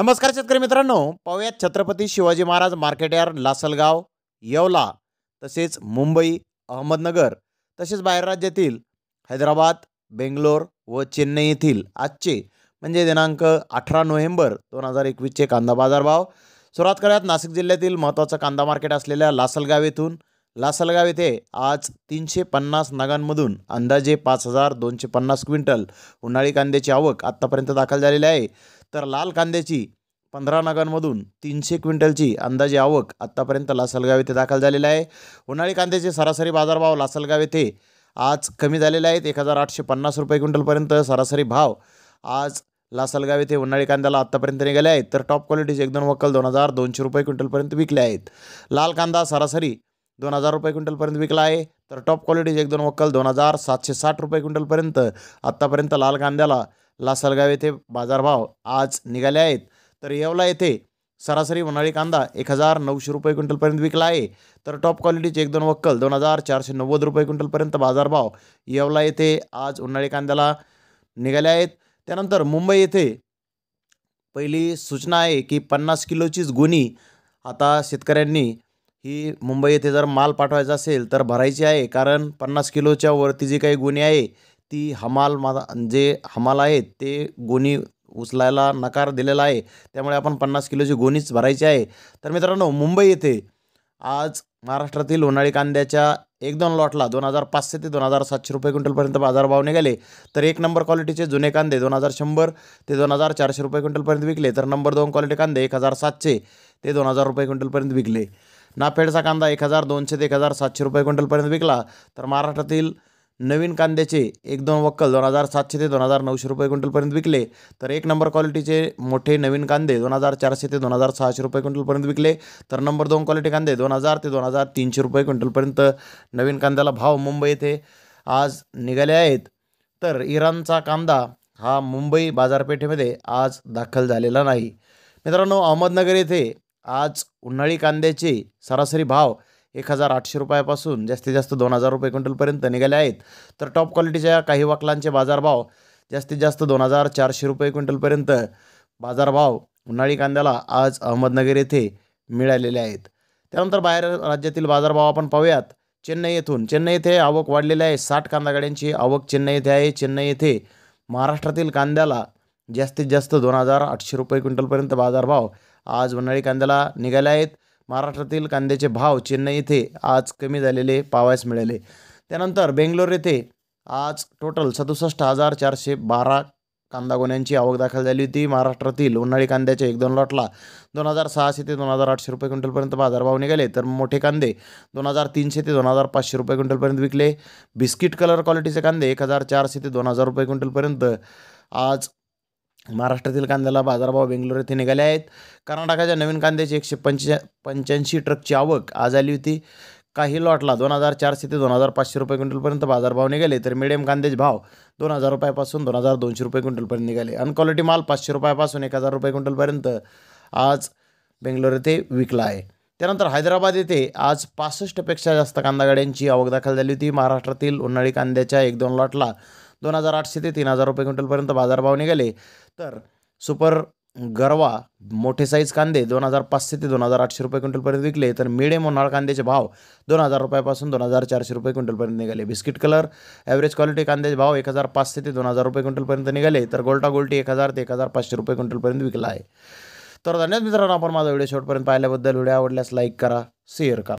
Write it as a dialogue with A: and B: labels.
A: नमस्कार शेतकरी मित्रांनो पाहूयात छत्रपती शिवाजी महाराज मार्केट यार्ड लासलगाव येवला तसेच मुंबई अहमदनगर तसेच बाहेर राज्यातील हैदराबाद बेंगलोर व चेन्नई येथील आजचे म्हणजे दिनांक अठरा नोव्हेंबर दोन हजार एकवीसचे कांदा बाजारभाव सुरुवात करूयात नाशिक जिल्ह्यातील महत्त्वाचा कांदा मार्केट असलेल्या लासलगाव येथून लासलगाव येथे आज तीनशे पन्नास नगांमधून अंदाजे पाच हजार दोनशे पन्नास क्विंटल उन्हाळी कांद्याची आवक आत्तापर्यंत दाखल झालेली आहे तर लाल कांद्याची पंधरा नगांमधून तीनशे क्विंटलची अंदाजे आवक आत्तापर्यंत लासलगाव येथे दाखल झालेली आहे उन्हाळी कांद्याचे सरासरी बाजारभाव लासलगाव येथे आज कमी झालेले आहेत एक हजार आठशे पन्नास रुपये क्विंटलपर्यंत सरासरी भाव आज लासलगाव येथे उन्हाळी कांद्याला आत्तापर्यंत निघाले आहेत तर टॉप क्वालिटीचे एक दोन वक्कल दोन हजार दोनशे रुपये क्विंटलपर्यंत विकले आहेत लाल कांदा सरासरी दोन हजार रुपये क्विंटलपर्यंत विकला आहे तर टॉप क्वालिटीचे एक दोन वक्कल दोन हजार सातशे साठ रुपये क्विंटलपर्यंत आत्तापर्यंत लाल कांद्याला लासलगाव येथे बाजारभाव आज निघाले आहेत तर येवला येथे सरासरी उन्हाळी कांदा एक हजार नऊशे रुपये क्विंटलपर्यंत विकला आहे तर टॉप क्वालिटीचे एक दोन वक्कल दोन हजार चारशे नव्वद रुपये क्विंटलपर्यंत बाजारभाव येवला येथे आज उन्हाळी कांद्याला निघाले आहेत त्यानंतर मुंबई येथे पहिली सूचना आहे की पन्नास किलोचीच गुणी आता शेतकऱ्यांनी ही मुंबई येथे जर माल पाठवायचा असेल तर भरायची आहे कारण पन्नास किलोच्या वरती जी काही गुन्हे आहे ती हमाल माझा जे हमाल आहे ते गोणी उचलायला नकार दिलेला आहे त्यामुळे आपण पन्नास किलोची गोणीच भरायची आहे तर मित्रांनो मुंबई येथे आज महाराष्ट्रातील उन्हाळी कांद्याच्या एक दोन लॉटला दोन हजार पाचशे ते दोन हजार सातशे रुपये क्विंटलपर्यंत बाजारभाव निघाले तर एक नंबर क्वालिटीचे जुने कांदे दोन हजार शंभर ते दोन हजार चारशे रुपये क्विंटलपर्यंत विकले तर नंबर दोन क्वालिटी कांदे एक हजार सातशे ते दोन हजार रुपये क्विंटलपर्यंत विकले नाफेडचा कांदा एक हजार दोनशे ते एक हजार सातशे रुपये क्विंटलपर्यंत विकला तर महाराष्ट्रातील नवीन कांद्याचे एक दोन वक्कल दोन हजार सातशे ते दोन हजार नऊशे रुपये क्विंटलपर्यंत विकले तर एक नंबर क्वालिटीचे मोठे नवीन कांदे दोन हजार चारशे ते दोन हजार सहाशे रुपये क्विंटलपर्यंत विकले तर नंबर दोन क्वालिटी कांदे दोन हजार ते दोन हजार तीनशे रुपये क्विंटलपर्यंत नवीन कांद्याला भाव मुंबई येथे आज निघाले आहेत तर इराणचा कांदा हा मुंबई बाजारपेठेमध्ये आज दाखल झालेला नाही मित्रांनो अहमदनगर येथे आज उन्हाळी कांद्याचे सरासरी भाव एक हजार आठशे रुपयापासून जास्तीत जास्त दोन हजार रुपये क्विंटलपर्यंत निघाले आहेत तर टॉप क्वालिटीच्या काही वकलांचे बाजारभाव जास्तीत जास्त दोन हजार चारशे रुपये क्विंटलपर्यंत बाजारभाव उन्हाळी कांद्याला आज अहमदनगर येथे मिळालेले आहेत त्यानंतर बाहेर राज्यातील बाजारभाव आपण पाहूयात चेन्नई येथून चेन्नई येथे आवक वाढलेली आहे साठ कांदागाड्यांची आवक चेन्नई येथे आहे चेन्नई येथे महाराष्ट्रातील कांद्याला जास्तीत जास्त दोन हजार आठशे रुपये क्विंटलपर्यंत बाजारभाव आज उन्हाळी कांद्याला निघाले आहेत महाराष्ट्रातील कांद्याचे भाव चेन्नई येथे आज कमी झालेले पावायस मिळाले त्यानंतर बेंगलोर येथे आज टोटल सदुसष्ट हजार चारशे बारा कांदा गोण्यांची आवक दाखल झाली होती महाराष्ट्रातील उन्हाळी कांद्याच्या एक दोन लॉटला दोन हजार सहाशे ते दोन हजार आठशे रुपये क्विंटलपर्यंत बाजारभाव निघाले तर मोठे कांदे दोन हजार तीनशे ते दोन हजार पाचशे रुपये क्विंटलपर्यंत विकले बिस्किट कलर क्वालिटीचे कांदे एक हजार चारशे ते दोन हजार रुपये क्विंटलपर्यंत आज महाराष्ट्रातील कांद्याला बाजारभाव बेंगलोर येथे निघाले आहेत कर्नाटकाच्या नवीन कांद्याची एकशे पंच्याऐंशी ट्रकची आवक आज आली होती काही लॉटला दोन हजार चारशे ते दोन हजार पाचशे रुपये क्विंटलपर्यंत बाजारभाव निघाले तर मिडियम कांद्याचे भाव दोन हजार रुपयापासून दोन हजार दोनशे रुपये क्विंटलपर्यंत निघाले अनक्वालिटी माल पाचशे रुपयापासून एक हजार रुपये क्विंटलपर्यंत आज बेंगलोर येथे विकला आहे त्यानंतर हैदराबाद येथे आज पासष्टपेक्षा जास्त कांदा गाड्यांची आवक दाखल झाली होती महाराष्ट्रातील उन्हाळी कांद्याच्या एक दोन लॉटला दोन हजार आठशे ते तीन हजार रुपये क्विंटलपर्यंत बाजारभाव निघाले तर सुपर गरवा मोठे साईज कांदे दोन हजार पाचशे ते दोन हजार आठशे रुपये क्विंटलपर्यंत विकले तर मिडियम उन्हाळ कांद्याचे भाव दोन हजार रुपयापासून दोन हजार चारशे रुपये क्विंटलपर्यंत निघाले बिस्किट कलर ॲव्हरेज क्वालिटी कांद्याचे भाव एक हजार पाचशे ते दोन हजार रुपये क्विंटलपर्यंत निघाले तर गोल्टा गोल्टी एक हजार ते एक हजार पाचशे रुपये क्विंटलपर्यंत विकला आहे तर धन्यवाद मित्रांनो आपण माझा व्हिडिओ शेवटपर्यंत पाहिल्याबद्दल व्हिडिओ आवडल्यास लाईक करा शेअर करा